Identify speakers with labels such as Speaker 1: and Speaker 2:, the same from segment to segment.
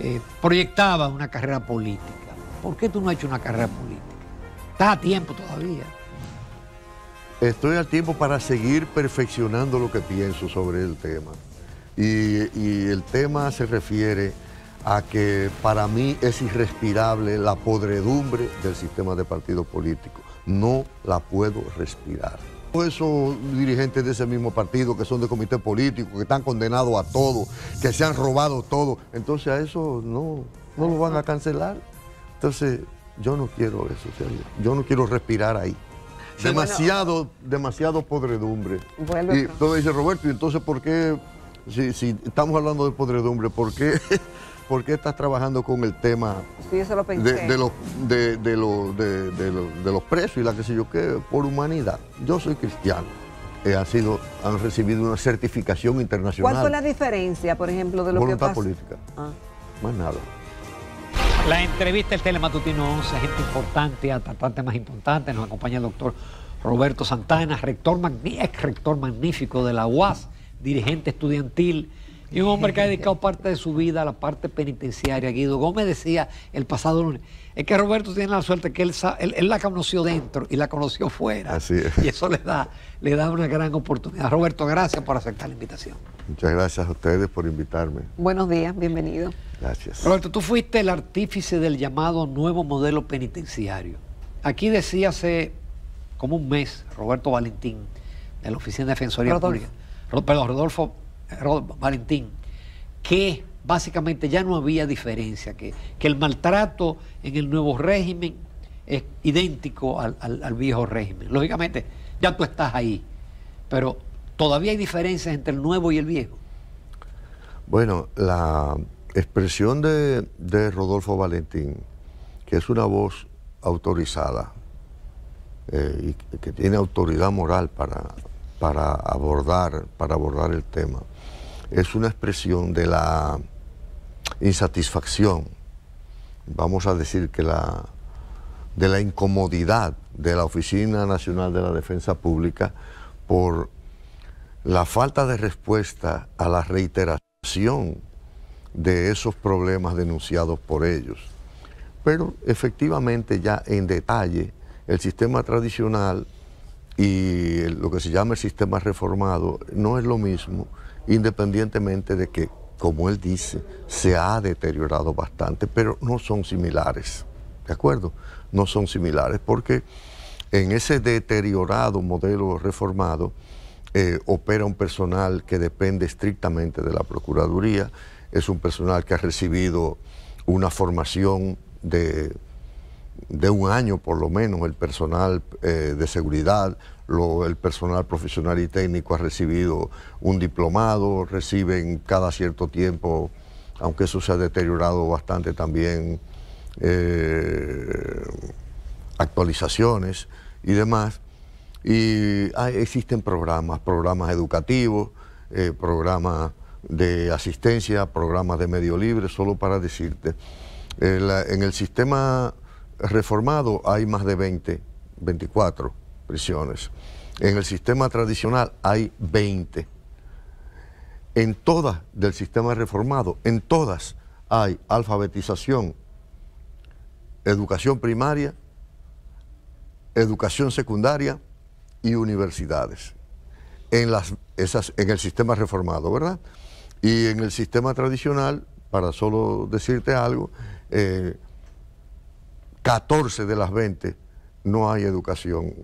Speaker 1: Eh, proyectaba una carrera política. ¿Por qué tú no has hecho una carrera política? Estás a tiempo todavía.
Speaker 2: Estoy a tiempo para seguir perfeccionando lo que pienso sobre el tema. Y, y el tema se refiere a que para mí es irrespirable la podredumbre del sistema de partido político No la puedo respirar. Esos pues, dirigentes de ese mismo partido que son de comité político, que están condenados a todo, que se han robado todo, entonces a eso no, lo van a cancelar. Entonces, yo no quiero eso, yo no quiero respirar ahí. demasiado, demasiado podredumbre. y entonces dice Roberto, ¿y entonces por qué, si, si estamos hablando de podredumbre, por qué ¿por qué estás trabajando con el tema De, los, de, presos y la que sé yo qué? Por humanidad. Yo soy cristiano. Eh, han, sido, han recibido una certificación internacional. ¿Cuál fue la
Speaker 3: diferencia, por ejemplo, de lo que Voluntad política.
Speaker 2: Ah. Más nada.
Speaker 1: La entrevista el Telematutino 11, gente importante, bastante más importante, nos acompaña el doctor Roberto Santana, rector, ex rector magnífico de la UAS, dirigente estudiantil y un hombre que ha dedicado parte de su vida a la parte penitenciaria. Guido Gómez decía el pasado lunes, es que Roberto tiene la suerte que él, la conoció dentro y la conoció fuera. Así es. Y eso le da, una gran oportunidad. Roberto, gracias por aceptar la invitación.
Speaker 2: Muchas gracias a ustedes por invitarme.
Speaker 1: Buenos días, bienvenido. Gracias. Roberto, tú fuiste el artífice del llamado nuevo modelo penitenciario. Aquí decía hace como un mes Roberto Valentín de la Oficina de Defensoría Pública. Perdón, Rodolfo Valentín, que básicamente ya no había diferencia, que, el maltrato en el nuevo régimen es idéntico al, viejo régimen. Lógicamente, ya tú estás ahí, pero todavía hay diferencias entre el nuevo y el viejo.
Speaker 2: Bueno, la expresión de, Rodolfo Valentín, que es una voz autorizada eh, y que tiene autoridad moral para, para, abordar, para abordar el tema es una expresión de la insatisfacción, vamos a decir que la, de la incomodidad de la Oficina Nacional de la Defensa Pública por la falta de respuesta a la reiteración de esos problemas denunciados por ellos. Pero efectivamente ya en detalle, el sistema tradicional y lo que se llama el sistema reformado no es lo mismo, independientemente de que, como él dice, se ha deteriorado bastante, pero no son similares. ¿De acuerdo? No son similares porque en ese deteriorado modelo reformado eh, opera un personal que depende estrictamente de la Procuraduría, es un personal que ha recibido una formación de, un año por lo menos, el personal eh, de seguridad, lo, el personal profesional y técnico ha recibido un diplomado, reciben cada cierto tiempo, aunque eso se ha deteriorado bastante también, eh, actualizaciones y demás. Y ah, existen programas, programas educativos, eh, programas de asistencia, programas de medio libre, solo para decirte. Eh, en el sistema reformado hay más de 20, 24 prisiones. En el sistema tradicional hay 20. En todas del sistema reformado, en todas hay alfabetización, educación primaria, educación secundaria y universidades. En, las, esas, en el sistema reformado, ¿verdad? Y en el sistema tradicional, para solo decirte algo, 14 eh, de las 20 no hay educación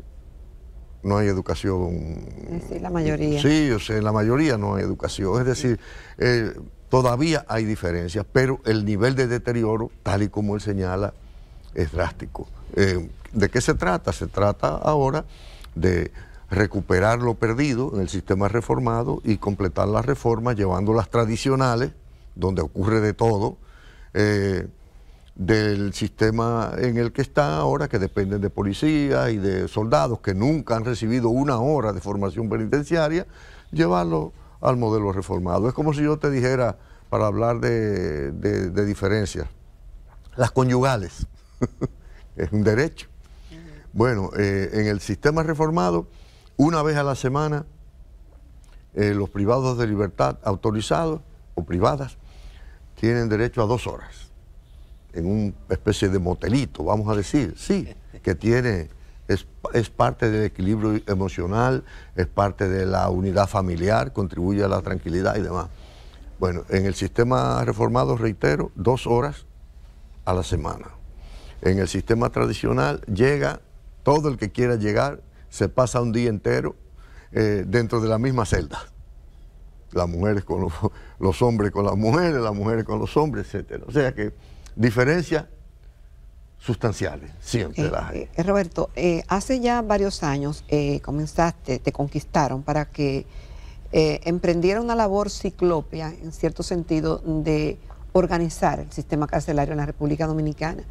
Speaker 2: no hay educación.
Speaker 3: Sí, la mayoría. Sí,
Speaker 2: o sea, la mayoría no hay educación. Es decir, eh, todavía hay diferencias, pero el nivel de deterioro, tal y como él señala, es drástico. Eh, ¿De qué se trata? Se trata ahora de recuperar lo perdido en el sistema reformado y completar las reformas llevando las tradicionales, donde ocurre de todo, eh, del sistema en el que están ahora, que dependen de policías y de soldados que nunca han recibido una hora de formación penitenciaria, llevarlo al modelo reformado. Es como si yo te dijera, para hablar de, diferencias, las conyugales, es un derecho. Bueno, eh, en el sistema reformado, una vez a la semana, eh, los privados de libertad autorizados o privadas tienen derecho a dos horas en una especie de motelito, vamos a decir, sí, que tiene, es, es, parte del equilibrio emocional, es parte de la unidad familiar, contribuye a la tranquilidad y demás. Bueno, en el sistema reformado, reitero, dos horas a la semana. En el sistema tradicional llega todo el que quiera llegar, se pasa un día entero eh, dentro de la misma celda las mujeres con los, hombres con las mujeres, las mujeres con los hombres, etc. O sea que diferencias sustanciales, siempre eh, eh,
Speaker 3: Roberto, eh, hace ya varios años comenzaste, te conquistaron para que emprendiera una labor ciclopia, en cierto sentido, de organizar el sistema carcelario en la República Dominicana.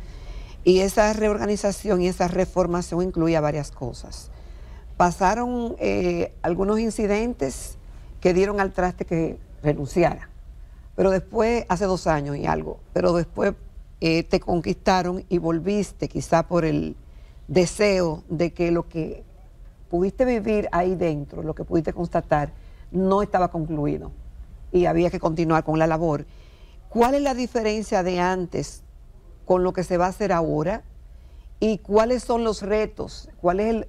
Speaker 3: Y esa reorganización y esa reformación incluía varias cosas. Pasaron algunos incidentes que dieron al traste que renunciara, pero después, hace dos años y algo, pero después eh, te conquistaron y volviste quizá por el deseo de que lo que pudiste vivir ahí dentro, lo que pudiste constatar, no estaba concluido y había que continuar con la labor. ¿Cuál es la diferencia de antes con lo que se va a hacer ahora? ¿Y cuáles son los retos? ¿Cuál es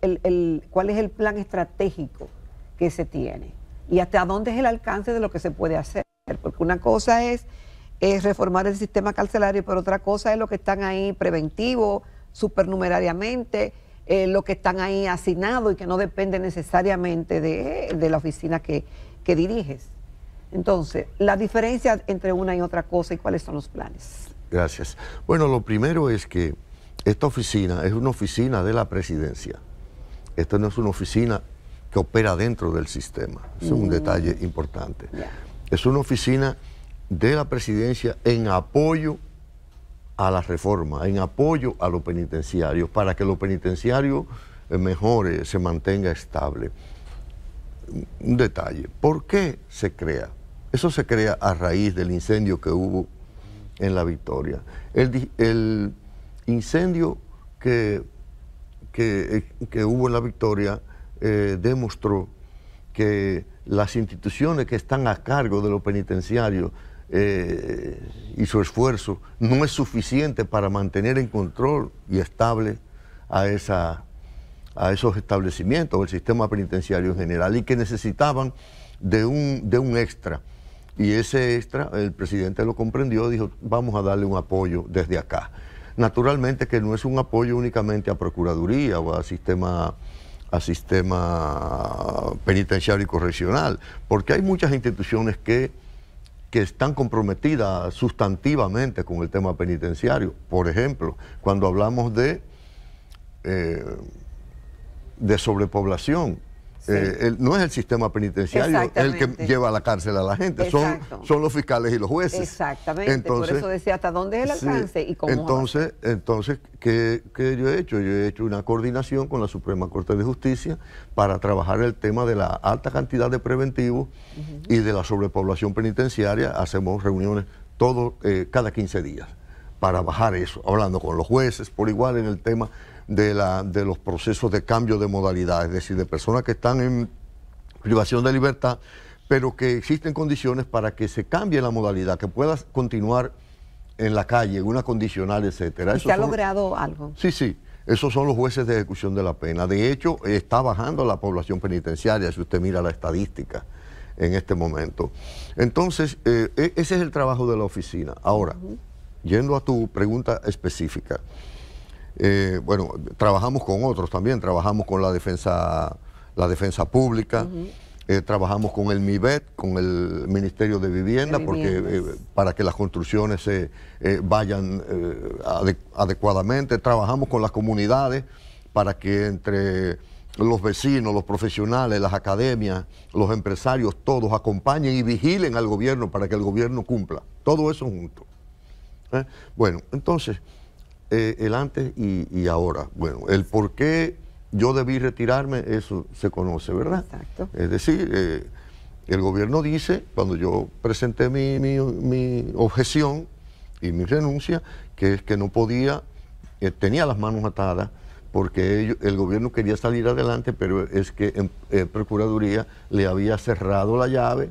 Speaker 3: cuál es el plan estratégico que se tiene? ¿Y hasta dónde es el alcance de lo que se puede hacer? Porque una cosa es es reformar el sistema carcelario, pero otra cosa es lo que están ahí preventivo, supernumerariamente, eh, lo que están ahí asignado y que no depende necesariamente de, la oficina que, diriges. Entonces, la diferencia entre una y otra cosa y cuáles son los
Speaker 2: planes. Gracias. Bueno, lo primero es que esta oficina es una oficina de la presidencia. Esta no es una oficina que opera dentro del sistema. Es un mm. detalle importante. Es una oficina de la presidencia en apoyo a la reforma, en apoyo a los penitenciarios, para que los penitenciarios eh, mejore, se mantenga estable. Un detalle, ¿por qué se crea? Eso se crea a raíz del incendio que hubo en La Victoria. El, incendio que, eh, que, hubo en La Victoria eh, demostró que las instituciones que están a cargo de los penitenciarios eh, y su esfuerzo no es suficiente para mantener en control y estable a, esa, a esos establecimientos, el sistema penitenciario general, y que necesitaban de un, de un extra. Y ese extra, el presidente lo comprendió, dijo, vamos a darle un apoyo desde acá. Naturalmente que no es un apoyo únicamente a Procuraduría o a sistema a sistema penitenciario y correccional, porque hay muchas instituciones que que están comprometidas sustantivamente con el tema penitenciario. Por ejemplo, cuando hablamos de, eh, de sobrepoblación, eh, no es el sistema penitenciario el que lleva a la cárcel a la gente, son, son los fiscales y los jueces. Exactamente, entonces, por eso decía
Speaker 3: hasta dónde es el alcance y cómo. Entonces,
Speaker 2: entonces ¿qué, yo he hecho? Yo he hecho una coordinación con la Suprema Corte de Justicia para trabajar el tema de la alta cantidad de preventivos y de la sobrepoblación penitenciaria. Hacemos reuniones todos eh, cada 15 días para bajar eso, hablando con los jueces por igual en el tema de, la, de los procesos de cambio de modalidad, es decir, de personas que están en privación de libertad, pero que existen condiciones para que se cambie la modalidad, que pueda continuar en la calle, una condicional, etcétera. se ha logrado algo? Sí, sí. Esos son los jueces de ejecución de la pena. De hecho, está bajando la población penitenciaria, si usted mira la estadística en este momento. Entonces, eh, e, ese es el trabajo de la oficina. Ahora, yendo a tu pregunta específica, eh, bueno, trabajamos con otros también, trabajamos con la defensa, la defensa pública, eh, trabajamos con el MIBET, con el Ministerio de Vivienda, porque eh, para que las construcciones se vayan adecuadamente, trabajamos con las comunidades para que entre los vecinos, los profesionales, las academias, los empresarios, todos acompañen y vigilen al gobierno para que el gobierno cumpla. Todo eso junto. Bueno, entonces... Eh, el antes y, ahora. Bueno, el por qué yo debí retirarme, eso se conoce, ¿verdad? Exacto. Es decir, eh, el gobierno dice, cuando yo presenté mi, mi, objeción y mi renuncia, que es que no podía, eh, tenía las manos atadas porque el gobierno quería salir adelante, pero es que en, Procuraduría le había cerrado la llave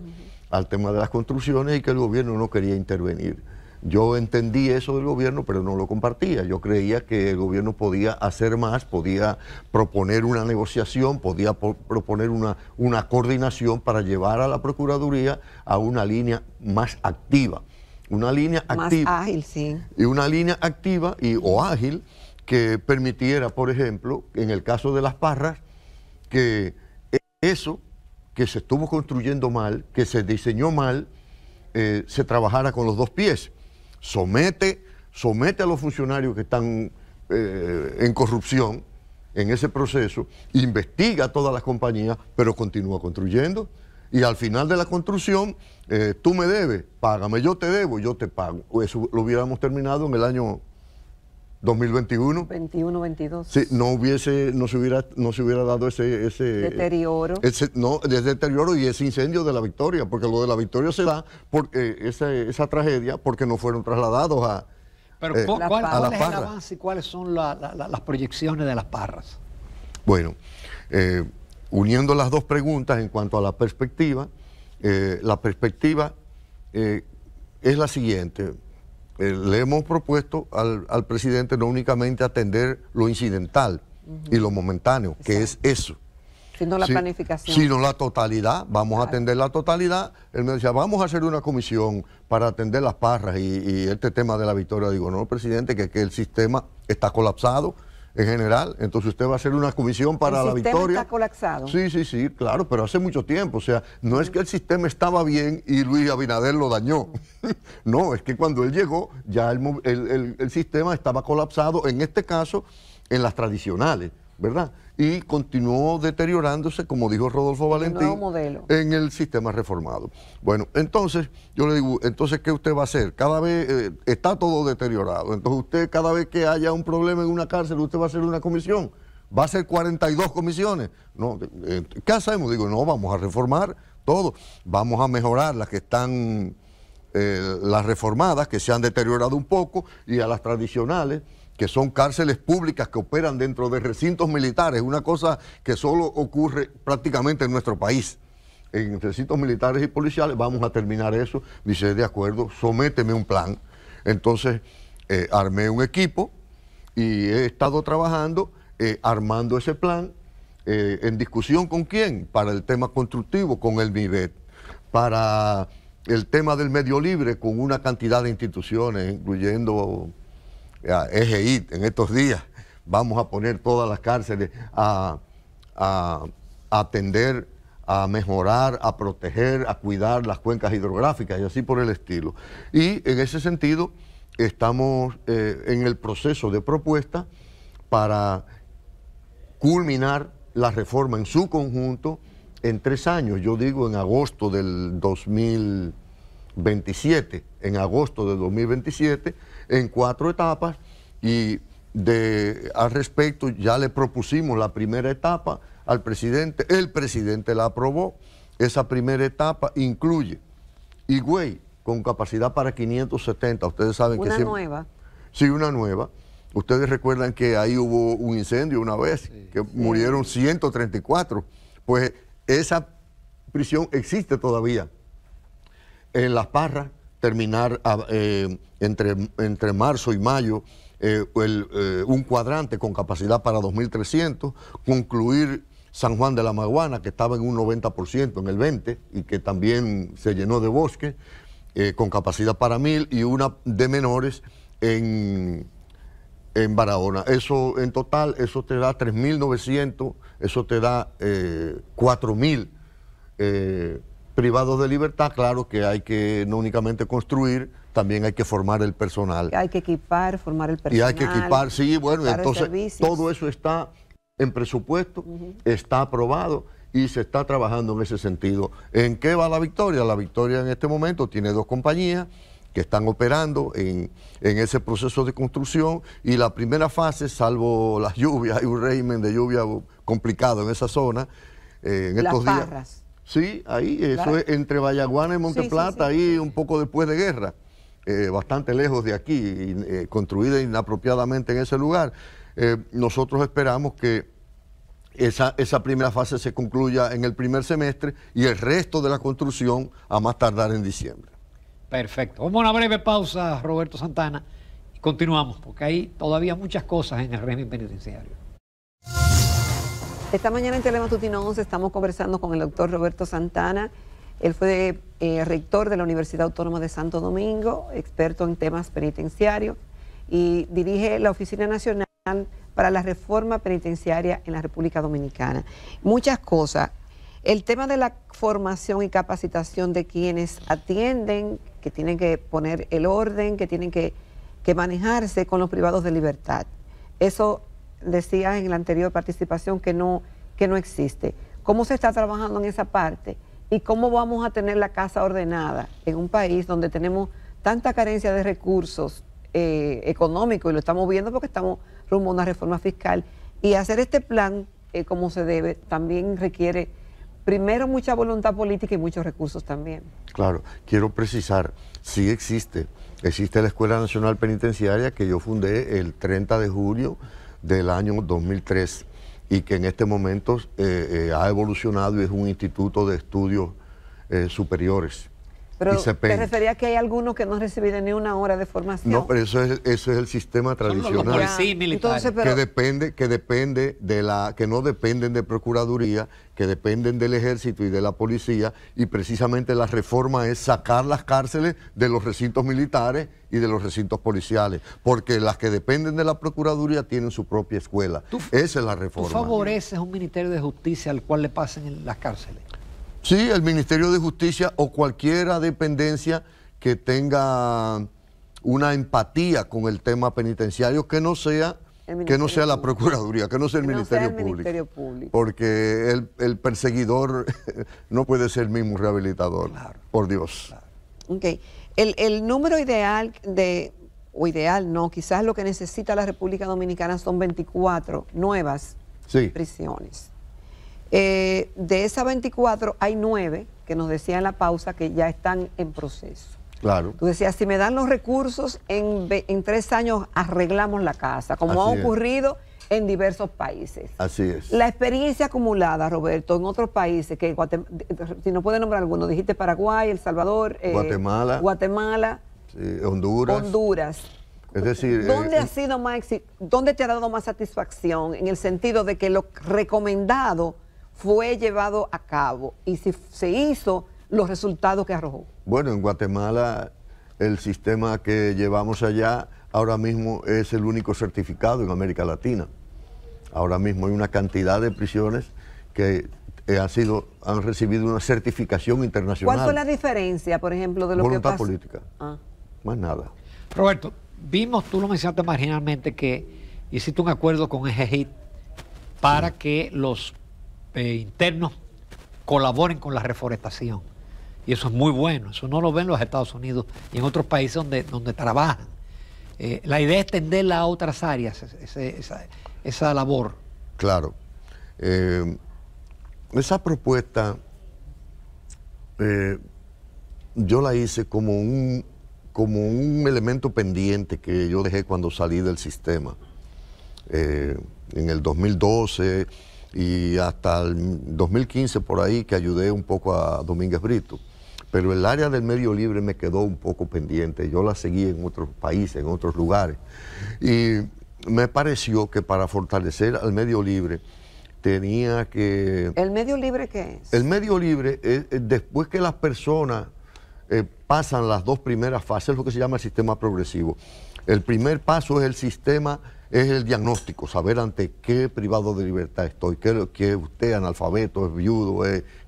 Speaker 2: al tema de las construcciones y que el gobierno no quería intervenir. Yo entendí eso del gobierno, pero no lo compartía. Yo creía que el gobierno podía hacer más, podía proponer una negociación, podía proponer una, una coordinación para llevar a la Procuraduría a una línea más activa. Una línea activa. ágil, sí. Y una línea activa y, o ágil que permitiera, por ejemplo, en el caso de las parras, que eso que se estuvo construyendo mal, que se diseñó mal, eh, se trabajara con los dos pies somete, somete a los funcionarios que están eh, en corrupción en ese proceso, investiga a todas las compañías, pero continúa construyendo. Y al final de la construcción, eh, tú me debes, págame, yo te debo, yo te pago. Eso lo hubiéramos terminado en el año 2021.
Speaker 3: 21, 22.
Speaker 2: no hubiese, no se hubiera, no se hubiera dado ese, ese deterioro. Ese, no, ese deterioro y ese incendio de la Victoria, porque lo de la Victoria se da porque eh, esa, esa, tragedia porque no fueron trasladados a. Pero eh, ¿cuál, es el avance
Speaker 1: y cuáles son las
Speaker 2: proyecciones de las parras? Bueno, eh, uniendo las dos preguntas en cuanto a la perspectiva, la perspectiva es la siguiente eh, le hemos propuesto al, al, presidente no únicamente atender lo incidental y lo momentáneo, que es eso.
Speaker 3: Sino la planificación. Sino
Speaker 2: la totalidad, vamos a atender la totalidad. Él me decía, vamos a hacer una comisión para atender las parras y, este tema de la victoria. Digo, no, presidente, que, que el sistema está colapsado en general. Entonces usted va a hacer una comisión para la victoria. Sí, sí, sí, claro, pero hace mucho tiempo. O sea, no es que el sistema estaba bien y Luis Abinader lo dañó. no, es que cuando él llegó ya el sistema estaba colapsado, en este caso, en las tradicionales. ¿verdad? Y continuó deteriorándose, como dijo Rodolfo Valentín, en el sistema reformado. Bueno, entonces yo le digo, entonces ¿qué usted va a hacer? Cada vez eh, está todo deteriorado, entonces usted cada vez que haya un problema en una cárcel, usted va a hacer una comisión, va a hacer 42 comisiones. No, eh, ¿Qué hacemos? Digo, no, vamos a reformar todo, vamos a mejorar las que están eh, las reformadas, que se han deteriorado un poco, y a las tradicionales, que son cárceles públicas que operan dentro de recintos militares, una cosa que solo ocurre prácticamente en nuestro país. En recintos militares y policiales vamos a terminar eso. Dice, de acuerdo, sométeme un plan. Entonces, eh, armé un equipo y he estado trabajando, eh, armando ese plan, en discusión con quién, para el tema constructivo, con el MIBET, para el tema del medio libre con una cantidad de instituciones, incluyendo eh, a e en estos días. Vamos a poner todas las cárceles a, atender, a mejorar, a proteger, a cuidar las cuencas hidrográficas y así por el estilo. Y en ese sentido estamos eh, en el proceso de propuesta para culminar la reforma en su conjunto en tres años, yo digo en agosto del 2027, en agosto del 2027, en cuatro etapas y al respecto ya le propusimos la primera etapa al presidente, el presidente la aprobó, esa primera etapa incluye Higüey con capacidad para 570, ustedes saben que que... Una nueva. Sí, una nueva. Ustedes recuerdan que ahí hubo un incendio una vez, que murieron 134. Pues esa prisión existe todavía. En Las Parras, terminar ah, eh, entre, entre marzo y mayo eh, eh, un cuadrante con capacidad para 2.300, concluir San Juan de la Maguana, que estaba en un 90%, en el 20%, y que también se llenó de bosque, con capacidad para 1.000, y una de menores en en Barahona. Eso en total, eso te da 3.900, eso te da 4.000 eh, eh, privados de libertad. Claro que hay que no únicamente construir, también hay que formar el personal. Hay que equipar, formar el personal. Y hay que equipar, sí, bueno, entonces todo eso está en presupuesto, está aprobado y se está trabajando en ese sentido. ¿En qué va la victoria? La victoria en este momento tiene dos compañías están operando en, en, ese proceso de construcción y la primera fase, salvo las lluvias, hay un régimen de lluvia complicado en esa zona. Eh, en estos días. Sí, ahí, eso es entre Vallaguana y Monteplata, Plata ahí un poco después de guerra, eh, bastante lejos de aquí, eh, construida inapropiadamente en ese lugar. nosotros esperamos que esa, esa, primera fase se concluya en el primer semestre y el resto de la construcción a más tardar en diciembre.
Speaker 1: Perfecto. Vamos a una breve pausa, Roberto Santana, y continuamos, porque hay todavía muchas cosas en el régimen penitenciario.
Speaker 3: Esta mañana en Telematutino 11 estamos conversando con el doctor Roberto Santana. Él fue eh, rector de la Universidad Autónoma de Santo Domingo, experto en temas penitenciarios, y dirige la Oficina Nacional para la Reforma Penitenciaria en la República Dominicana. Muchas cosas. El tema de la formación y capacitación de quienes atienden, que tienen que poner el orden, que tienen que, manejarse con los privados de libertad. Eso decía en la anterior participación que no, que no existe. ¿Cómo se está trabajando en esa parte? ¿Y cómo vamos a tener la casa ordenada en un país donde tenemos tanta carencia de recursos eh, económicos y lo estamos viendo porque estamos rumbo a una reforma fiscal? Y hacer este plan eh, como se debe también requiere primero mucha voluntad política y muchos recursos también.
Speaker 2: Claro, quiero precisar, sí existe, existe la Escuela Nacional Penitenciaria que yo fundé el 30 de julio del año 2003 y que en este momento eh, eh, ha evolucionado y es un instituto de estudios eh, superiores. Pero te refería
Speaker 3: que hay algunos que no han ni una hora de formación. No,
Speaker 2: pero eso es, eso es el sistema tradicional. Sí, que depende, que depende de la, que no dependen de Procuraduría, que dependen del ejército y de la policía, y precisamente la reforma es sacar las cárceles de los recintos militares y de los recintos policiales, porque las que dependen de la Procuraduría tienen su propia escuela. Esa es la reforma. ¿Tú
Speaker 1: favoreces un Ministerio de Justicia al cual le pasen las cárceles?
Speaker 2: Sí, el Ministerio de Justicia o cualquiera dependencia que tenga una empatía con el tema penitenciario que no sea que no sea la Procuraduría, que no sea el, Ministerio, Público, Porque el, perseguidor no puede ser el mismo rehabilitador, por Dios.
Speaker 3: El, número ideal de, o ideal no, quizás lo que necesita la República Dominicana son 24 nuevas prisiones. Eh, de esas 24 hay 9 que nos decía en la pausa que ya están en proceso. Claro. Tú decías, si me dan los recursos, en, tres años arreglamos la casa, como ha ocurrido en diversos países. Así es. La experiencia acumulada, Roberto, en otros países, que si no puede nombrar alguno, dijiste Paraguay, El Salvador, eh, Guatemala,
Speaker 2: Guatemala Honduras.
Speaker 3: Honduras.
Speaker 2: Es decir, eh, ¿dónde
Speaker 3: ha sido más, dónde te ha dado más satisfacción en el sentido de que lo recomendado fue llevado a cabo y si se hizo los resultados que arrojó?
Speaker 2: Bueno, en Guatemala el sistema que llevamos allá ahora mismo es el único certificado en América Latina. Ahora mismo hay una cantidad de prisiones que eh, han, sido, han recibido una certificación internacional. ¿Cuál fue la
Speaker 3: diferencia, por ejemplo, de lo que pasó? política.
Speaker 2: Ah. Más nada. Roberto,
Speaker 1: vimos, tú lo mencionaste marginalmente, que hiciste un acuerdo con EGEIT para que los eh, internos colaboren con la reforestación. Y eso es muy bueno, eso no lo ven los Estados Unidos y en otros países donde, donde trabajan. Eh, la idea es extenderla a otras áreas,
Speaker 2: esa, labor. Claro. Eh, esa propuesta yo la hice como un, como un elemento pendiente que yo dejé cuando salí del sistema. en el 2012 y hasta el 2015 por ahí que ayudé un poco a Domínguez Brito. Pero el área del medio libre me quedó un poco pendiente. Yo la seguí en otros países, en otros lugares. Y me pareció que para fortalecer al medio libre tenía que...
Speaker 3: ¿El medio libre qué es?
Speaker 2: El medio libre es, después que las personas eh, pasan las dos primeras fases, es lo que se llama el sistema progresivo. El primer paso es el sistema es el diagnóstico, saber ante qué privado de libertad estoy, qué, es usted, analfabeto, es viudo,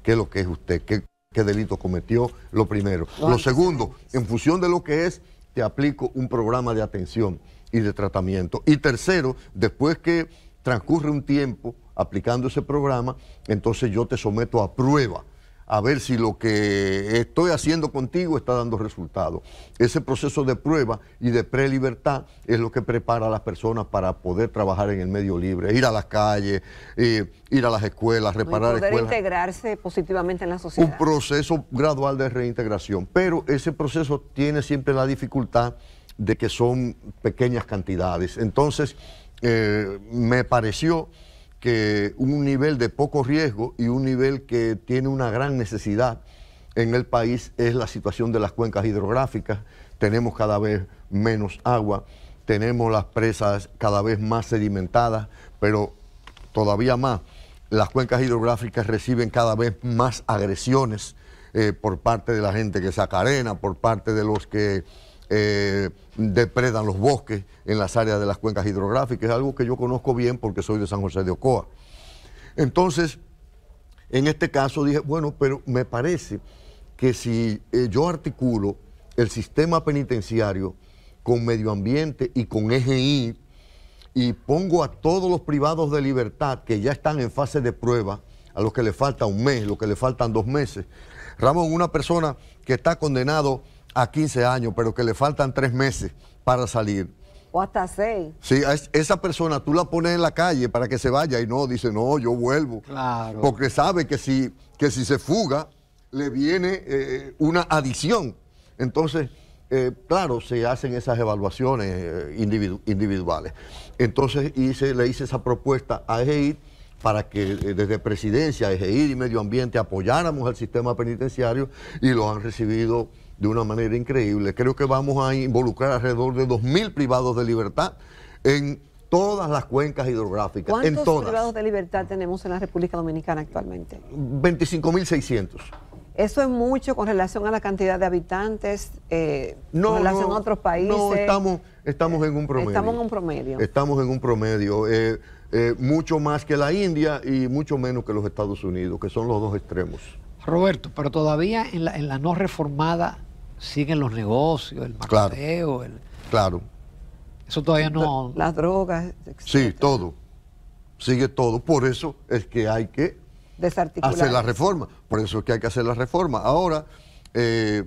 Speaker 2: qué es lo que es usted, qué, qué delito cometió, lo primero. Lo segundo, en función de lo que es, te aplico un programa de atención y de tratamiento. Y tercero, después que transcurre un tiempo aplicando ese programa, entonces yo te someto a prueba a ver si lo que estoy haciendo contigo está dando resultado. Ese proceso de prueba y de prelibertad es lo que prepara a las personas para poder trabajar en el medio libre, ir a las calles, eh, ir a las escuelas, reparar poder
Speaker 3: integrarse positivamente en la sociedad. Un
Speaker 2: proceso gradual de reintegración, pero ese proceso tiene siempre la dificultad de que son pequeñas cantidades. Entonces, eh, me pareció que un nivel de poco riesgo y un nivel que tiene una gran necesidad en el país es la situación de las cuencas hidrográficas. Tenemos cada vez menos agua, tenemos las presas cada vez más sedimentadas, pero todavía más, las cuencas hidrográficas reciben cada vez más agresiones eh, por parte de la gente que saca arena, por parte de los que eh, depredan los bosques en las áreas de las cuencas hidrográficas, algo que yo conozco bien porque soy de San José de Ocoa. Entonces, en este caso dije, bueno, pero me parece que si eh, yo articulo el sistema penitenciario con medio ambiente y con EGI y pongo a todos los privados de libertad que ya están en fase de prueba, a los que le falta un mes, los que le faltan dos meses. Ramón, una persona que está condenado a 15 años, pero que le faltan tres meses para salir.
Speaker 3: O hasta seis.
Speaker 2: Sí, esa persona tú la pones en la calle para que se vaya y no, dice, no, yo vuelvo. Claro. Porque sabe que si, que si se fuga, le viene eh, una adición Entonces, eh, claro, se hacen esas evaluaciones eh, individuales. Entonces hice, le hice esa propuesta a EGID para que desde presidencia, EGID y medio ambiente apoyáramos al sistema penitenciario y lo han recibido de una manera increíble. Creo que vamos a involucrar alrededor de 2.000 privados de libertad en todas las cuencas hidrográficas. ¿Cuántos en privados
Speaker 3: de libertad tenemos en la República Dominicana actualmente?
Speaker 2: 25.600.
Speaker 3: Eso es mucho con relación a la cantidad de habitantes, eh, no, con relación a otros países. No, estamos,
Speaker 2: estamos en un promedio. Estamos en un promedio. Estamos en un promedio. Eh, eh, mucho más que la India y mucho menos que los Estados Unidos, que son los dos extremos.
Speaker 1: Roberto, pero todavía en la, en la no reformada siguen los negocios, el El... claro. Eso todavía no. Las drogas,
Speaker 2: etc. Sí, todo. Sigue todo. Por eso es que hay que
Speaker 3: Desarticular. hacer la reforma.
Speaker 2: Por eso es que hay que hacer la reforma. Ahora, eh,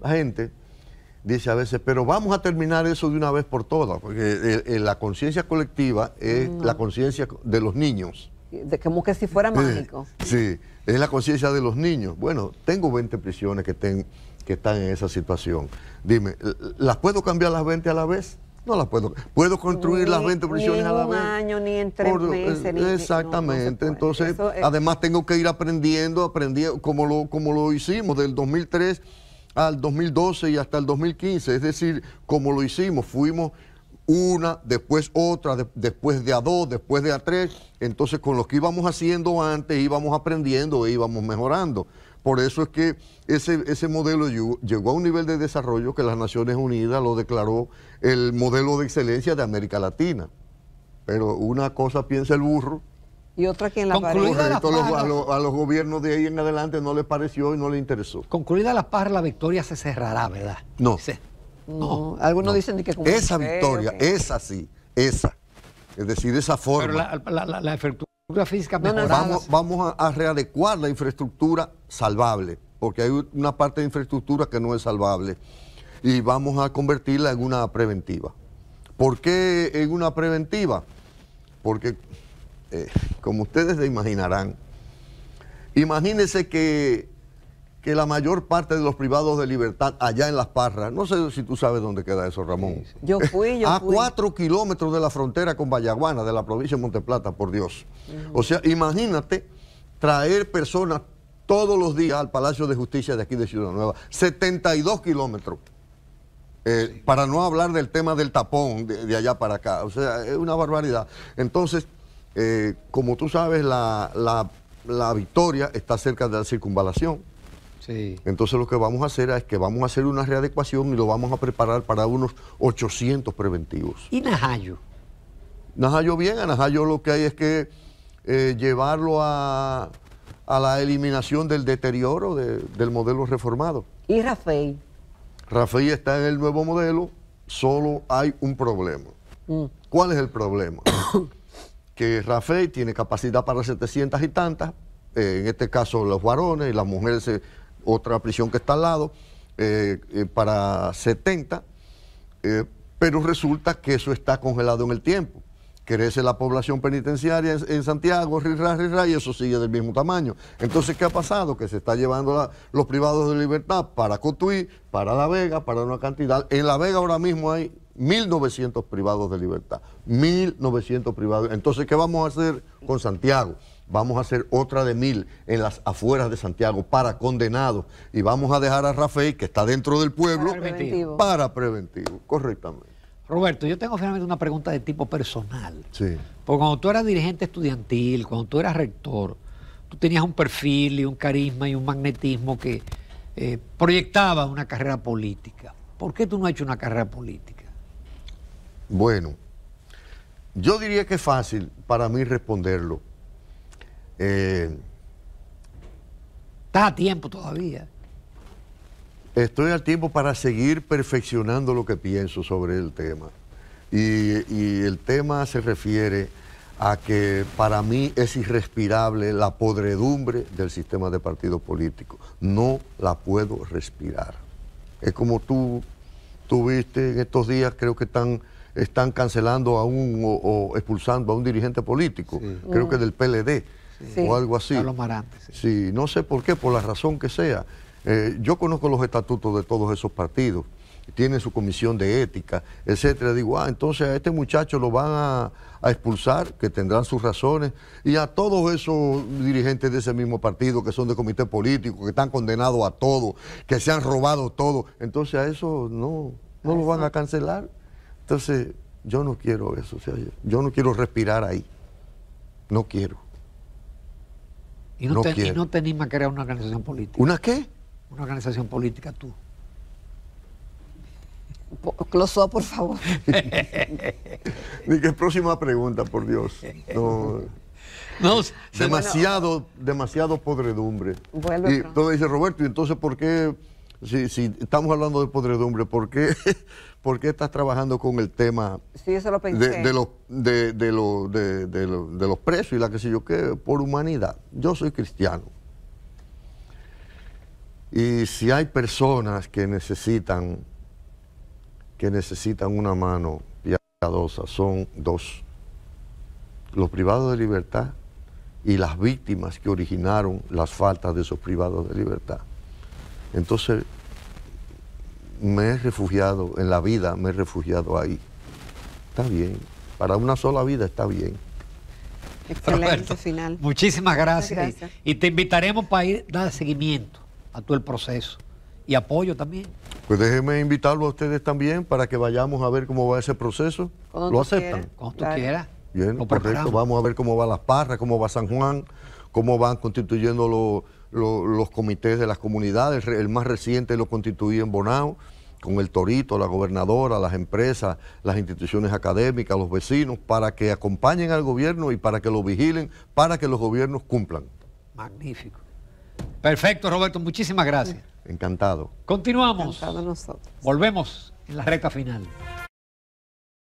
Speaker 2: la gente dice a veces, pero vamos a terminar eso de una vez por todas, porque la conciencia colectiva es mm. la conciencia de los niños
Speaker 3: como que si fuera mágico.
Speaker 2: Sí, es la conciencia de los niños. Bueno, tengo 20 prisiones que, que están en esa situación. Dime, ¿las puedo cambiar las 20 a la vez? No las puedo. ¿Puedo construir las 20 prisiones a la vez? Ni en un año,
Speaker 3: ni en tres meses. Ni,
Speaker 2: exactamente. Entonces, además tengo que ir aprendiendo, aprendiendo, como lo, como lo hicimos del 2003 al 2012 y hasta el 2015. Es decir, como lo hicimos, fuimos una, después otra, después de a dos, después de a tres. Entonces, con lo que íbamos haciendo antes, íbamos aprendiendo e íbamos mejorando. Por eso es que ese, ese modelo llegó a un nivel de desarrollo que las Naciones Unidas lo declaró el modelo de excelencia de América Latina. Pero una cosa piensa el burro.
Speaker 1: Y otra que en la a, los,
Speaker 2: a los gobiernos de ahí en adelante no les pareció y no les interesó.
Speaker 1: Concluida la par la victoria se cerrará, ¿verdad? No. No. Algunos dicen que Esa victoria,
Speaker 2: esa sí, esa. Es decir, esa forma. Pero la, infraestructura física Vamos, a, readecuar la infraestructura salvable, porque hay una parte de infraestructura que no es salvable. Y vamos a convertirla en una preventiva. ¿Por qué en una preventiva? Porque, eh, como ustedes se imaginarán, imagínense que que la mayor parte de los privados de libertad allá en Las Parras, no sé si tú sabes dónde queda eso, Ramón. Yo fui, Yo fui, A 4 cuatro kilómetros de la frontera con Vallaguana, de la provincia de Monteplata, por Dios. O sea, imagínate traer personas todos los días al Palacio de Justicia de aquí de Ciudad Nueva, 72 kilómetros. Eh, para no hablar del tema del tapón de, allá para acá. O sea, es una barbaridad. Entonces, eh, como tú sabes, la victoria está cerca de la circunvalación entonces lo que vamos a hacer es que vamos a hacer una readecuación y lo vamos a preparar para unos 800 preventivos. ¿Y Najayo? Najayo bien, a Najayo lo que hay es que eh, llevarlo a, la eliminación del deterioro del modelo reformado. ¿Y Rafael? Rafael está en el nuevo modelo, solo hay un problema. Mm. ¿Cuál es el problema? que Rafael tiene capacidad para 700 y tantas, eh, en este caso los varones y las mujeres se, otra prisión que está al lado, eh, eh, para 70, eh, pero resulta que eso está congelado en el tiempo. Crece la población penitenciaria en, Santiago, rirra, y eso sigue del mismo tamaño. Entonces, ¿qué ha pasado? Que se está llevando los privados de libertad para Cotuí, para La Vega, para una cantidad. En La Vega ahora mismo hay 1.900 privados de libertad. 1.900 privados. Entonces, ¿qué vamos a hacer con Santiago? vamos a hacer otra de mil en las afueras de Santiago para condenados y vamos a dejar a Rafael, que está dentro del pueblo, para preventivo. correctamente.
Speaker 1: Roberto, yo tengo finalmente una pregunta de tipo personal. Sí. Porque cuando tú eras dirigente estudiantil, cuando tú eras rector, tú tenías un perfil y un carisma y un magnetismo que eh, proyectaba una carrera política. ¿Por qué tú no has hecho una carrera política?
Speaker 2: Bueno, yo diría que es fácil para mí responderlo eh, ¿Estás a tiempo todavía? Estoy al tiempo para seguir perfeccionando lo que pienso sobre el tema. Y, el tema se refiere a que para mí es irrespirable la podredumbre del sistema de partidos políticos. No la puedo respirar. Es como tú, tuviste en estos días, creo que están, están cancelando a un o, expulsando a un dirigente político, creo que oh. del PLD o algo así. sí. no sé por qué, por la razón que sea. Eh, yo conozco los estatutos de todos esos partidos, tienen su comisión de ética, etcétera. Digo, ah, entonces a este muchacho lo van a, expulsar, que tendrán sus razones, y a todos esos dirigentes de ese mismo partido que son de comité político, que están condenados a todo, que se han robado todo, entonces a eso no, no lo van a cancelar. Entonces, yo no quiero eso, yo no quiero respirar ahí, no quiero. Y no, no que
Speaker 1: crear una organización política. ¿Una qué? Una organización política tú. Closó, por favor.
Speaker 2: Ni que próxima pregunta, por Dios. No. demasiado, demasiado podredumbre. y todo dice Roberto, ¿y entonces por qué si, estamos hablando de podredumbre, ¿por qué, estás trabajando con el tema De, los, los presos y la que sé yo qué? Por humanidad. Yo soy cristiano. Y si hay personas que necesitan, que necesitan una mano piadosa, son dos. Los privados de libertad y las víctimas que originaron las faltas de esos privados de libertad. Entonces, me he refugiado en la vida, me he refugiado ahí. Está bien, para una sola vida está bien.
Speaker 1: Excelente final. Muchísimas gracias. Y te invitaremos para ir dar seguimiento a
Speaker 2: todo el proceso y apoyo también. Pues déjenme invitarlo a ustedes también para que vayamos a ver cómo va ese proceso. Lo aceptan. Cuando tú quieras. Bien, Vamos a ver cómo va las parras, cómo va San Juan, cómo van constituyendo los los comités de las comunidades, el más reciente lo constituí en Bonao, con el Torito, la gobernadora, las empresas, las instituciones académicas, los vecinos, para que acompañen al gobierno y para que lo vigilen, para que los gobiernos cumplan.
Speaker 1: Magnífico. Perfecto, Roberto, muchísimas
Speaker 2: gracias. Encantado.
Speaker 1: Continuamos. Encantado nosotros. Volvemos en la recta final.